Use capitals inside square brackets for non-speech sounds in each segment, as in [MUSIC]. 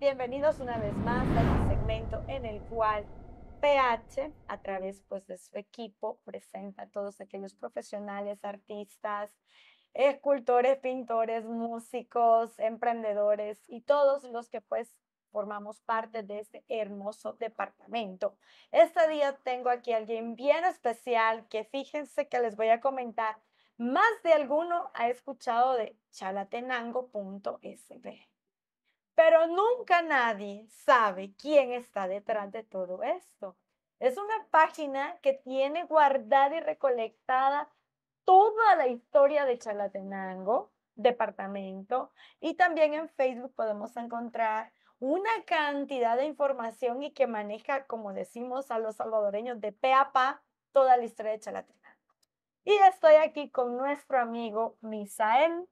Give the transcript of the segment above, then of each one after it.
Bienvenidos una vez más a este segmento en el cual PH, a través pues, de su equipo, presenta a todos aquellos profesionales, artistas, escultores, pintores, músicos, emprendedores y todos los que pues formamos parte de este hermoso departamento. Este día tengo aquí a alguien bien especial que fíjense que les voy a comentar, más de alguno ha escuchado de chalatenango.sb. Pero nunca nadie sabe quién está detrás de todo esto. Es una página que tiene guardada y recolectada toda la historia de Chalatenango, departamento, y también en Facebook podemos encontrar una cantidad de información y que maneja, como decimos a los salvadoreños, de pe a pa toda la historia de Chalatenango. Y estoy aquí con nuestro amigo Misael.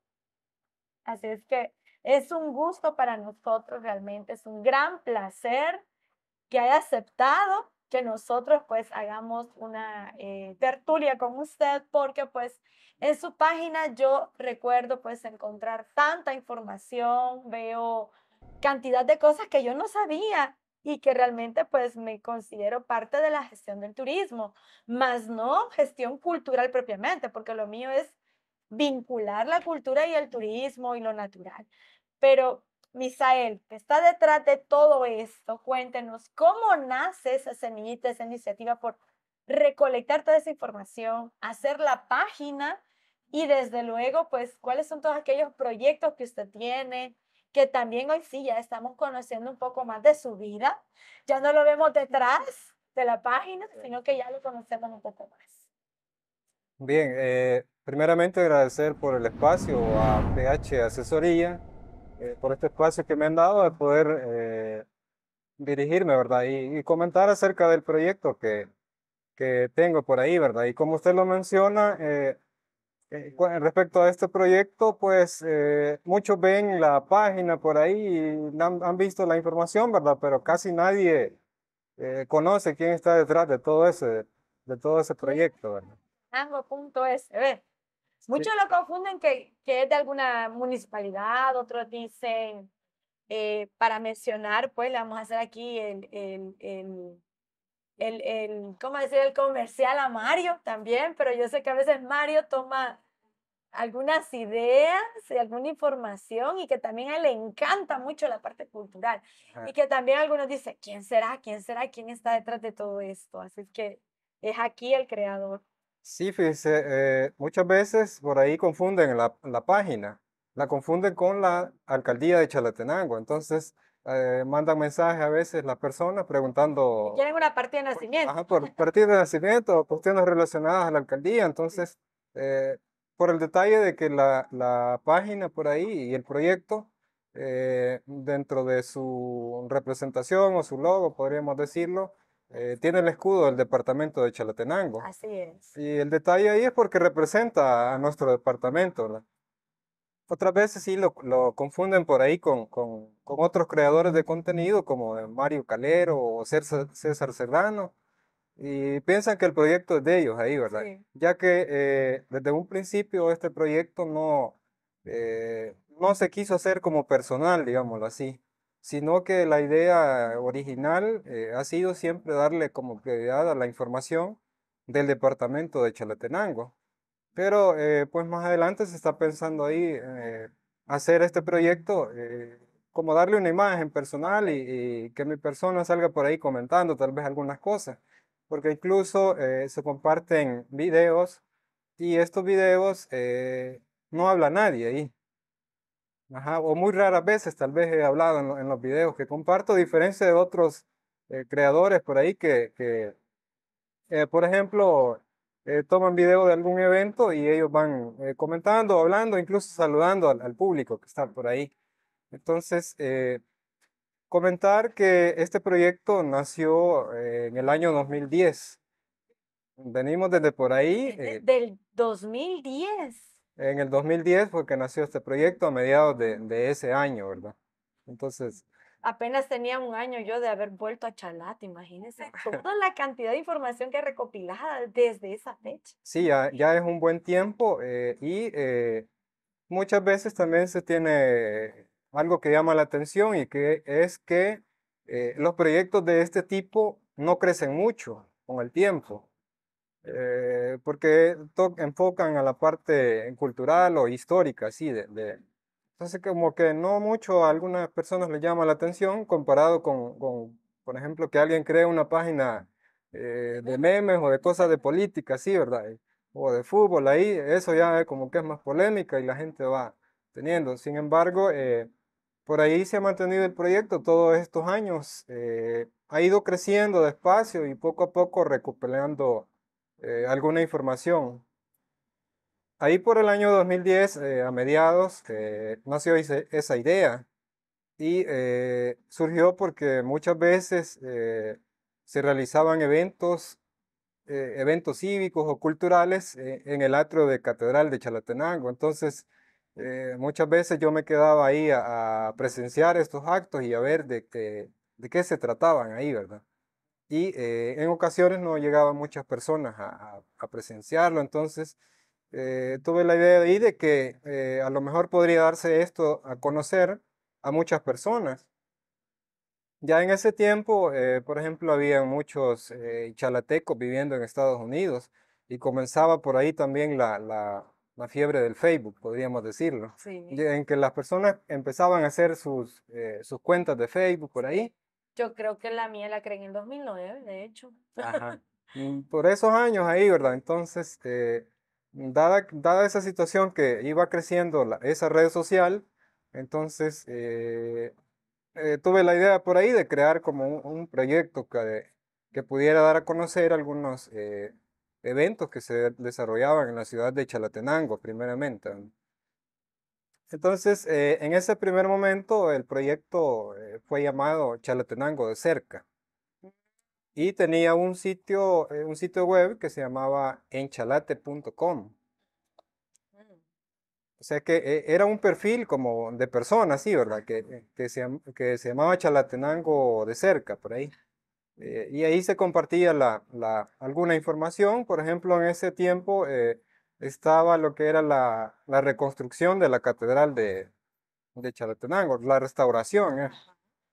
Así es que es un gusto para nosotros realmente, es un gran placer que haya aceptado que nosotros pues hagamos una eh, tertulia con usted porque pues en su página yo recuerdo pues encontrar tanta información, veo cantidad de cosas que yo no sabía y que realmente pues me considero parte de la gestión del turismo, más no gestión cultural propiamente, porque lo mío es vincular la cultura y el turismo y lo natural. Pero, Misael, que está detrás de todo esto, cuéntenos cómo nace esa semillita, esa iniciativa por recolectar toda esa información, hacer la página y desde luego, pues, cuáles son todos aquellos proyectos que usted tiene, que también hoy sí ya estamos conociendo un poco más de su vida, ya no lo vemos detrás de la página, sino que ya lo conocemos un poco más. Bien, eh, primeramente agradecer por el espacio a PH Asesoría, eh, por este espacio que me han dado de poder eh, dirigirme, ¿verdad? Y, comentar acerca del proyecto que, que tengo por ahí, ¿verdad? Y como usted lo menciona, respecto a este proyecto, pues muchos ven la página por ahí y han, han visto la información, ¿verdad? Pero casi nadie conoce quién está detrás de todo ese, de todo ese proyecto, ¿verdad? es Muchos lo confunden que, es de alguna municipalidad, otros dicen, eh, para mencionar, pues le vamos a hacer aquí en el, el, el ¿cómo decir? El comercial a Mario también, pero yo sé que a veces Mario toma algunas ideas y alguna información y que también a él le encanta mucho la parte cultural y que también algunos dicen, ¿quién será? ¿Quién será? ¿Quién está detrás de todo esto? Así que es aquí el creador. Sí, eh, muchas veces por ahí confunden la, página, la confunden con la alcaldía de Chalatenango, entonces eh, mandan mensajes a veces las personas preguntando... ¿Quieren una partida de nacimiento? Ajá, por partida de nacimiento, cuestiones relacionadas a la alcaldía, entonces eh, por el detalle de que la, página por ahí y el proyecto eh, dentro de su representación o su logo, podríamos decirlo, eh, tiene el escudo del departamento de Chalatenango. Así es. Y el detalle ahí es porque representa a nuestro departamento. ¿verdad? Otras veces sí lo, confunden por ahí con, con, otros creadores de contenido como eh, Mario Calero o César, César Serrano y piensan que el proyecto es de ellos ahí, ¿verdad? Sí. Ya que eh, desde un principio este proyecto no, no se quiso hacer como personal, digámoslo así sino que la idea original eh, ha sido siempre darle como prioridad a la información del departamento de Chalatenango. Pero eh, pues más adelante se está pensando ahí eh, hacer este proyecto, como darle una imagen personal y, y, que mi persona salga por ahí comentando tal vez algunas cosas, porque incluso se comparten videos y estos videos no habla nadie ahí o muy raras veces, tal vez he hablado en, los videos que comparto, a diferencia de otros eh, creadores por ahí que, eh, por ejemplo, eh, toman video de algún evento y ellos van comentando, hablando, incluso saludando al, al, público que está por ahí. Entonces, comentar que este proyecto nació en el año 2010. Venimos desde por ahí. ¿Del 2010 en el 2010 fue que nació este proyecto, a mediados de, ese año, ¿verdad? Entonces... Apenas tenía un año yo de haber vuelto a Chalat, imagínense, [LAUGHS] toda la cantidad de información que recopilada desde esa fecha. Sí, ya, es un buen tiempo eh, y eh, muchas veces también se tiene algo que llama la atención y que es que eh, los proyectos de este tipo no crecen mucho con el tiempo. Eh, porque enfocan a la parte cultural o histórica, así de, Entonces como que no mucho a algunas personas les llama la atención comparado con, con por ejemplo, que alguien cree una página eh, de memes o de cosas de política, sí, ¿verdad? Eh, o de fútbol, ahí, eso ya como que es más polémica y la gente va teniendo. Sin embargo, por ahí se ha mantenido el proyecto todos estos años. ha ido creciendo despacio y poco a poco recuperando eh, alguna información. Ahí por el año 2010, eh, a mediados, eh, nació esa idea y surgió porque muchas veces se realizaban eventos, eventos cívicos o culturales en el atrio de Catedral de Chalatenango. Entonces, muchas veces yo me quedaba ahí a, a, presenciar estos actos y a ver de, qué, de qué se trataban ahí, ¿verdad? y eh, en ocasiones no llegaban muchas personas a, presenciarlo, entonces eh, tuve la idea de ahí de que eh, a lo mejor podría darse esto a conocer a muchas personas. Ya en ese tiempo, por ejemplo, había muchos chalatecos viviendo en Estados Unidos y comenzaba por ahí también la, fiebre del Facebook, podríamos decirlo, en que las personas empezaban a hacer sus, sus cuentas de Facebook por ahí yo creo que la mía la creé en 2009, de hecho. [LAUGHS] Mm, por esos años ahí, ¿verdad? Entonces, este, dada, dada, esa situación que iba creciendo esa red social, entonces eh, eh, tuve la idea por ahí de crear como un, proyecto que, que, pudiera dar a conocer algunos eh, eventos que se desarrollaban en la ciudad de Chalatenango, primeramente. Entonces, eh, en ese primer momento, el proyecto eh, fue llamado Chalatenango de cerca. Y tenía un sitio, eh, un sitio web que se llamaba enchalate.com. Mm. O sea que era un perfil como de persona, sí, ¿verdad? Que, se, llamaba Chalatenango de cerca, por ahí. y ahí se compartía la, alguna información. Por ejemplo, en ese tiempo estaba lo que era la, la reconstrucción de la catedral de, de Chalatenango, la restauración. ¿eh?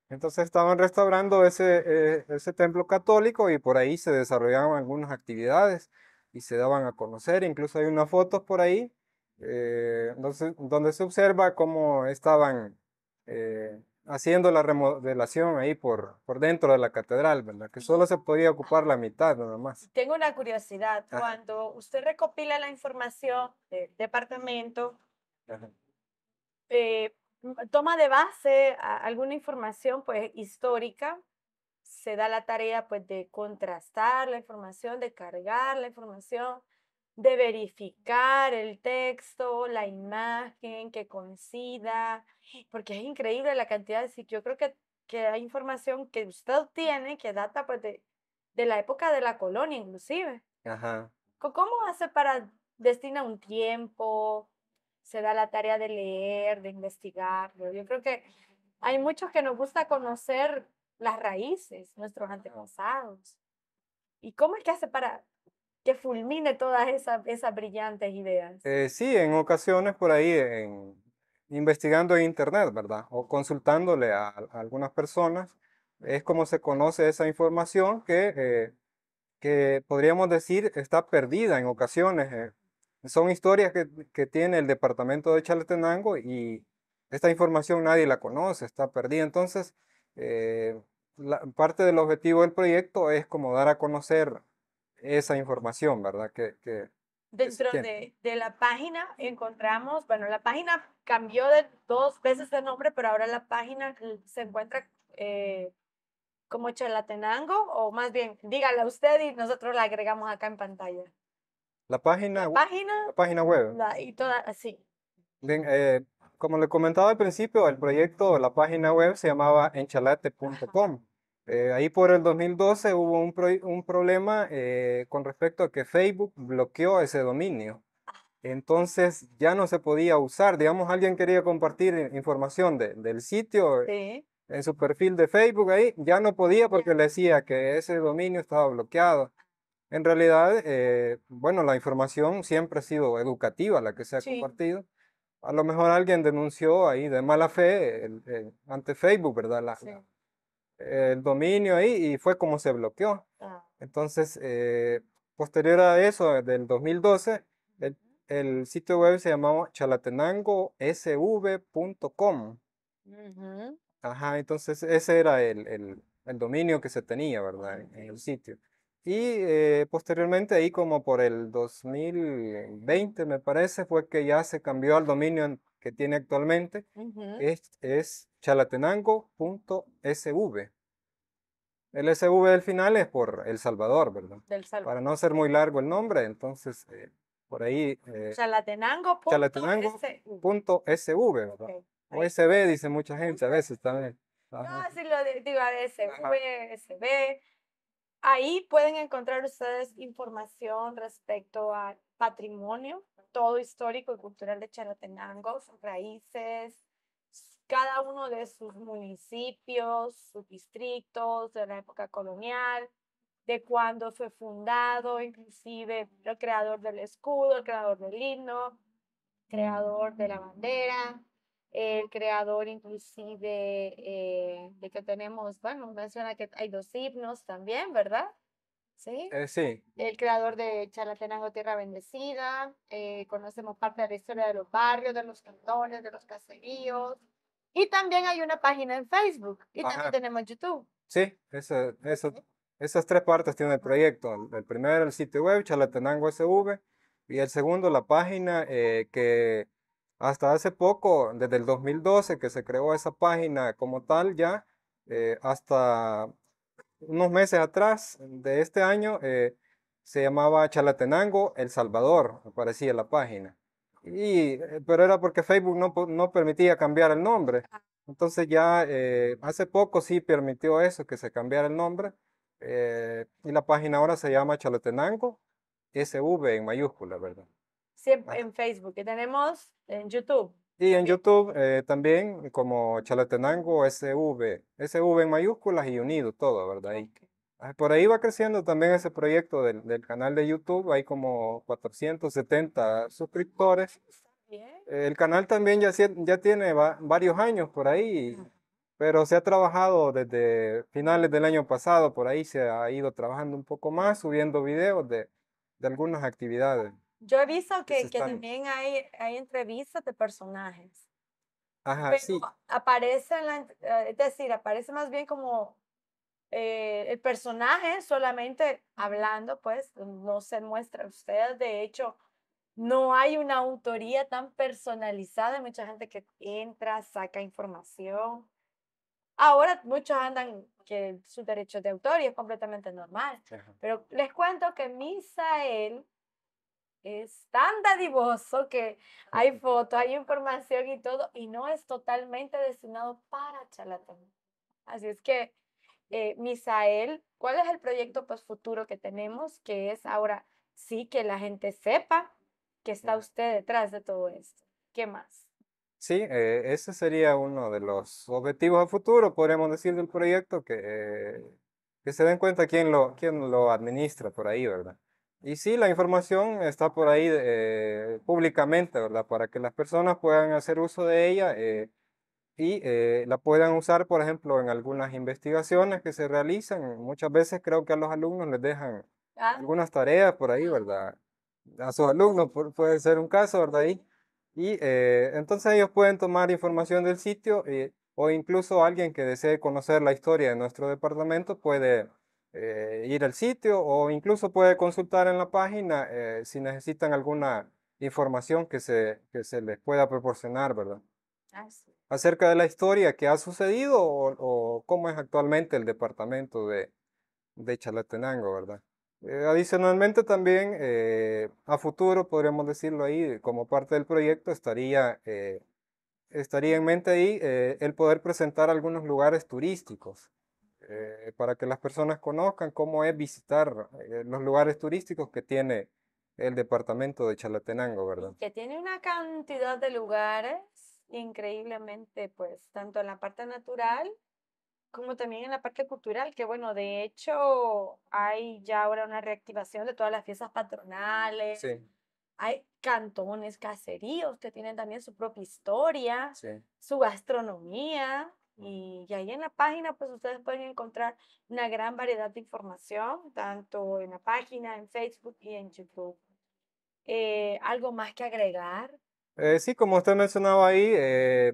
Entonces estaban restaurando ese, eh, ese templo católico y por ahí se desarrollaban algunas actividades y se daban a conocer. Incluso hay unas fotos por ahí eh, donde, donde, se observa cómo estaban haciendo la remodelación ahí por, por dentro de la catedral, ¿verdad? Que solo se podía ocupar la mitad nada más. Tengo una curiosidad, cuando usted recopila la información del departamento, eh, toma de base alguna información pues histórica, se da la tarea pues de contrastar la información, de cargar la información de verificar el texto, la imagen, que coincida, porque es increíble la cantidad de... Yo creo que, que hay información que usted tiene que data pues, de, la época de la colonia inclusive. Ajá. ¿Cómo hace para destina un tiempo? Se da la tarea de leer, de investigar? Yo creo que hay muchos que nos gusta conocer las raíces, nuestros antepasados. ¿Y cómo es que hace para, que fulmine todas esas, esas brillantes ideas. Eh, sí, en ocasiones por ahí, en, investigando en Internet, ¿verdad? O consultándole a, algunas personas, es como se conoce esa información que, eh, que podríamos decir está perdida en ocasiones. Eh. Son historias que, que tiene el departamento de Chaletenango y esta información nadie la conoce, está perdida. Entonces, la, parte del objetivo del proyecto es como dar a conocer esa información, ¿verdad? Que, Dentro de, de, la página encontramos, bueno, la página cambió de dos veces de nombre, pero ahora la página se encuentra eh, como Chalatenango, o más bien, a usted y nosotros la agregamos acá en pantalla. La página, la página, la página web. y toda, así. Bien, eh, como le comentaba al principio, el proyecto, la página web se llamaba enchalate.com. Eh, ahí por el 2012 hubo un, problema eh, con respecto a que Facebook bloqueó ese dominio. Entonces ya no se podía usar. Digamos, alguien quería compartir información del sitio eh, en su perfil de Facebook ahí, ya no podía porque le decía que ese dominio estaba bloqueado. En realidad, bueno, la información siempre ha sido educativa la que se ha compartido a lo mejor alguien denunció ahí de mala fe ante Facebook, ¿verdad? el dominio ahí y fue como se bloqueó. Ah. Entonces, eh, posterior a eso, del 2012, el, sitio web se llamaba chalatenangosv.com. Ajá, entonces ese era el, el, dominio que se tenía, ¿verdad? En, el sitio. Y eh, posteriormente ahí como por el 2020, me parece, fue que ya se cambió al dominio que tiene actualmente es, es chalatenango.sv. El SV del final es por El Salvador, ¿verdad? Para no ser muy largo el nombre, entonces eh, por ahí. Eh, chalatenango.sv, O ¿verdad? dice mucha gente a veces también. No, si lo digo a sv. Ahí pueden encontrar ustedes información respecto al patrimonio, todo histórico y cultural de Chalatenango, sus raíces, cada uno de sus municipios, sus distritos, de la época colonial, de cuándo fue fundado, inclusive el creador del escudo, el creador del himno, creador de la bandera, el creador inclusive eh, de que tenemos, bueno, menciona que hay dos himnos también, ¿verdad? ¿sí? Eh, sí. El creador de Chalatenango Tierra Bendecida, eh, conocemos parte de la historia de los barrios, de los cantones, de los caseríos. Y también hay una página en Facebook y también tenemos YouTube. Sí, eso, esas tres partes tiene el proyecto. El, primero, el sitio web, Chalatenango SV, y el segundo, la página eh, que hasta hace poco, desde el 2012 que se creó esa página como tal ya, hasta unos meses atrás de este año, eh, se llamaba Chalatenango El Salvador, aparecía la página. Y, eh, pero era porque Facebook no, permitía cambiar el nombre. Ah. Entonces ya eh, hace poco sí permitió eso, que se cambiara el nombre. y la página ahora se llama Chalatenango SV en mayúscula, ¿verdad? Sí, ah. en Facebook. Y tenemos en YouTube. Y en YouTube eh, también como Chalatenango SV, SV en mayúsculas y unido todo, ¿verdad? Ah, por ahí va creciendo también ese proyecto del, del canal de YouTube, hay como 470 suscriptores. El canal también ya, ya tiene varios años por ahí, pero se ha trabajado desde finales del año pasado, por ahí se ha ido trabajando un poco más, subiendo videos de, de algunas actividades. Yo he visto que, que también hay, hay entrevistas de personajes. Ajá, sí. Aparece, eh, es decir, aparece más bien como eh, el personaje solamente hablando, pues no se muestra. Ustedes, de hecho, no hay una autoría tan personalizada. Hay mucha gente que entra, saca información. Ahora muchos andan que sus derecho de autor y es completamente normal. Pero les cuento que Misael es tan dadivoso que hay fotos, hay información y todo, y no es totalmente destinado para charlatán. Así es que, eh, Misael, ¿cuál es el proyecto pues, futuro que tenemos? Que es ahora sí que la gente sepa que está usted detrás de todo esto. ¿Qué más? Sí, eh, ese sería uno de los objetivos a futuro, podríamos decir, del proyecto, que, eh, que se den cuenta quién lo, quién lo administra por ahí, ¿verdad? Y sí, la información está por ahí eh, públicamente, ¿verdad? Para que las personas puedan hacer uso de ella eh, y eh, la puedan usar, por ejemplo, en algunas investigaciones que se realizan. Muchas veces creo que a los alumnos les dejan ah. algunas tareas por ahí, ¿verdad? A sus alumnos puede ser un caso, ¿verdad? y entonces ellos pueden tomar información del sitio o incluso alguien que desee conocer la historia de nuestro departamento puede eh, ir al sitio o incluso puede consultar en la página eh, si necesitan alguna información que se, que les pueda proporcionar, ¿verdad? Ah, Acerca de la historia que ha sucedido o, cómo es actualmente el departamento de, de Chalatenango, ¿verdad? Eh, adicionalmente también, a futuro, podríamos decirlo ahí, como parte del proyecto, estaría, estaría en mente ahí el poder presentar algunos lugares turísticos eh, para que las personas conozcan cómo es visitar eh, los lugares turísticos que tiene el departamento de Chalatenango, ¿verdad? Que tiene una cantidad de lugares increíblemente, pues, tanto en la parte natural como también en la parte cultural, que bueno, de hecho hay ya ahora una reactivación de todas las fiestas patronales. Sí. Hay cantones, caseríos que tienen también su propia historia, su gastronomía. Y, ahí en la página, pues ustedes pueden encontrar una gran variedad de información, tanto en la página, en Facebook y en YouTube. Eh, ¿Algo más que agregar? Eh, sí, como usted mencionaba ahí, eh,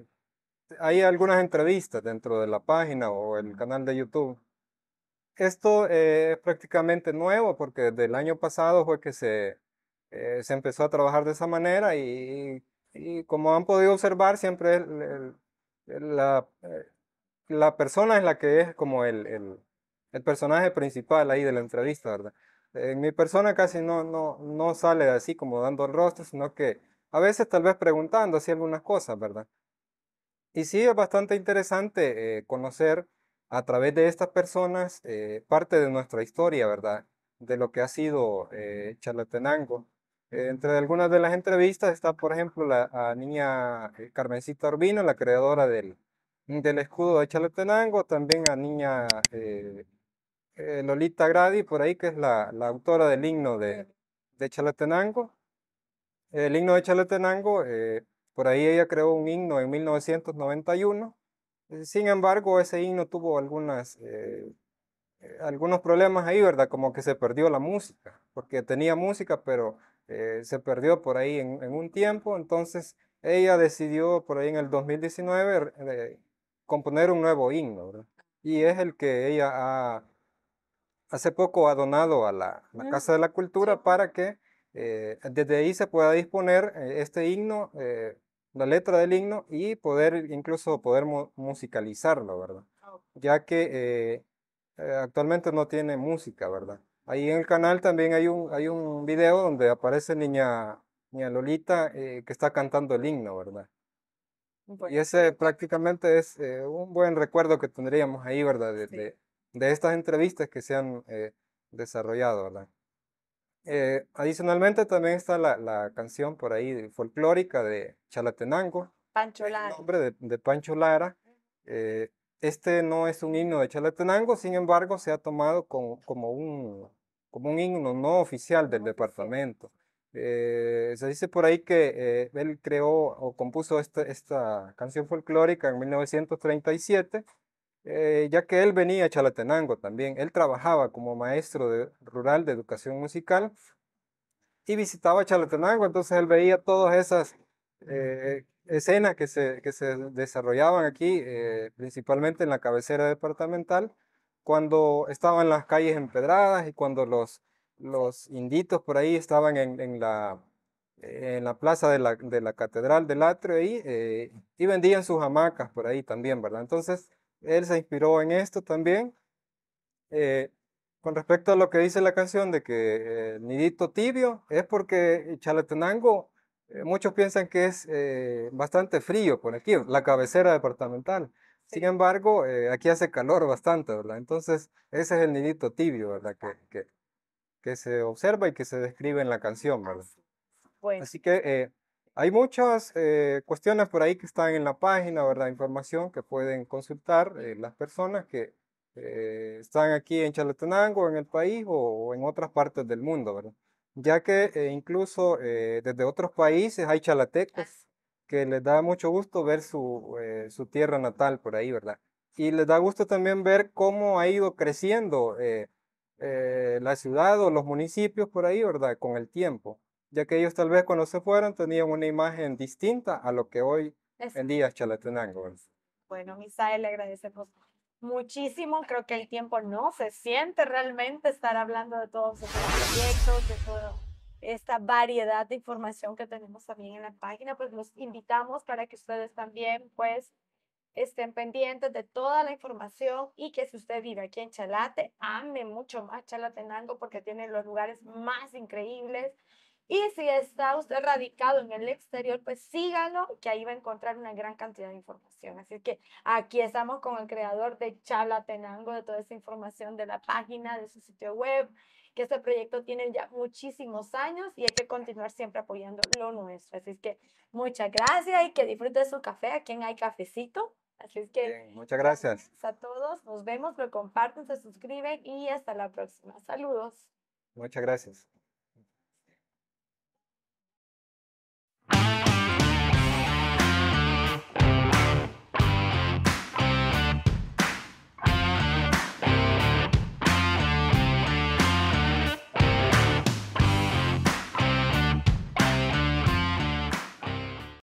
hay algunas entrevistas dentro de la página o el canal de YouTube. Esto es prácticamente nuevo porque desde el año pasado fue que se, se empezó a trabajar de esa manera y, y como han podido observar, siempre el la, la persona es la que es como el, personaje principal ahí de la entrevista, ¿verdad? Eh, mi persona casi no, no, no sale así como dando el rostro, sino que a veces tal vez preguntando así algunas cosas, ¿verdad? Y sí, es bastante interesante eh, conocer a través de estas personas eh, parte de nuestra historia, ¿verdad? De lo que ha sido eh, Charlatenango. entre algunas de las entrevistas está, por ejemplo, la niña Carmencita Urbino, la creadora del, del escudo de Chalatenango, también a niña eh, eh, Lolita Grady, por ahí, que es la, autora del himno de, de Chalatenango. El himno de Chalatenango, eh, por ahí ella creó un himno en 1991. Sin embargo, ese himno tuvo algunos problemas ahí, ¿verdad? Como que se perdió la música, porque tenía música, pero se perdió por ahí en, en un tiempo. Entonces, ella decidió por ahí en el 2019 componer un nuevo himno, ¿verdad? Y es el que ella ha, hace poco ha donado a la, mm, Casa de la Cultura para que eh, desde ahí se pueda disponer eh, este himno, eh, la letra del himno y poder incluso poder musicalizarlo, ¿verdad? Oh. Ya que actualmente no tiene música, ¿verdad? Ahí en el canal también hay un, hay un video donde aparece niña, niña Lolita que está cantando el himno, ¿verdad? Y ese prácticamente es eh, un buen recuerdo que tendríamos ahí, ¿verdad? De, estas entrevistas que se han eh, desarrollado, ¿verdad? Eh, adicionalmente también está la, canción por ahí folclórica de Chalatenango. Pancho nombre de, Pancho Lara. este no es un himno de Chalatenango, sin embargo se ha tomado como, como, un, como un himno no oficial del departamento. Eh, se dice por ahí que eh, él creó o compuso esta, esta canción folclórica en 1937, eh, ya que él venía a Chalatenango también. Él trabajaba como maestro de, rural de educación musical y visitaba Chalatenango, entonces él veía todas esas escenas que se, que se, desarrollaban aquí, principalmente en la cabecera departamental, cuando estaban las calles empedradas y cuando los los inditos por ahí estaban en, la, plaza de la, catedral del atrio ahí, eh, y vendían sus hamacas por ahí también, ¿verdad? Entonces, él se inspiró en esto también. Eh, con respecto a lo que dice la canción de que eh, nidito tibio, es porque Chalatenango, muchos piensan que es bastante frío por aquí, la cabecera departamental. Sin embargo, aquí hace calor bastante, ¿verdad? Entonces, ese es el nidito tibio, ¿verdad? que que se observa y que se describe en la canción, ¿verdad? Así que eh, hay muchas eh, cuestiones por ahí que están en la página, ¿verdad? Información que pueden consultar eh, las personas que están aquí en Chalatenango, en el país o, en otras partes del mundo, ¿verdad? Ya que incluso desde otros países hay chalatecos que les da mucho gusto ver su, su tierra natal por ahí, ¿verdad? Y les da gusto también ver cómo ha ido creciendo eh, la ciudad o los municipios por ahí, ¿verdad? Con el tiempo, ya que ellos tal vez cuando se fueran tenían una imagen distinta a lo que hoy en día es Chalatenango. Bueno, Misael, le agradecemos muchísimo. Creo que el tiempo no se siente realmente estar hablando de todos estos proyectos, de toda esta variedad de información que tenemos también en la página. Pues los invitamos para que ustedes también, pues, estén pendientes de toda la información y que si usted vive aquí en Chalate, ame mucho más Chalatenango porque tiene los lugares más increíbles. Y si está usted radicado en el exterior, pues sígalo, que ahí va a encontrar una gran cantidad de información. Así que aquí estamos con el creador de Chalatenango, de toda esa información de la página, de su sitio web, que este proyecto tiene ya muchísimos años y hay que continuar siempre apoyando lo nuestro. Así que muchas gracias y que disfrute su café. Aquí en hay cafecito. Así es que. muchas gracias. A todos, nos vemos, lo comparten, se suscriben y hasta la próxima. Saludos. Muchas gracias.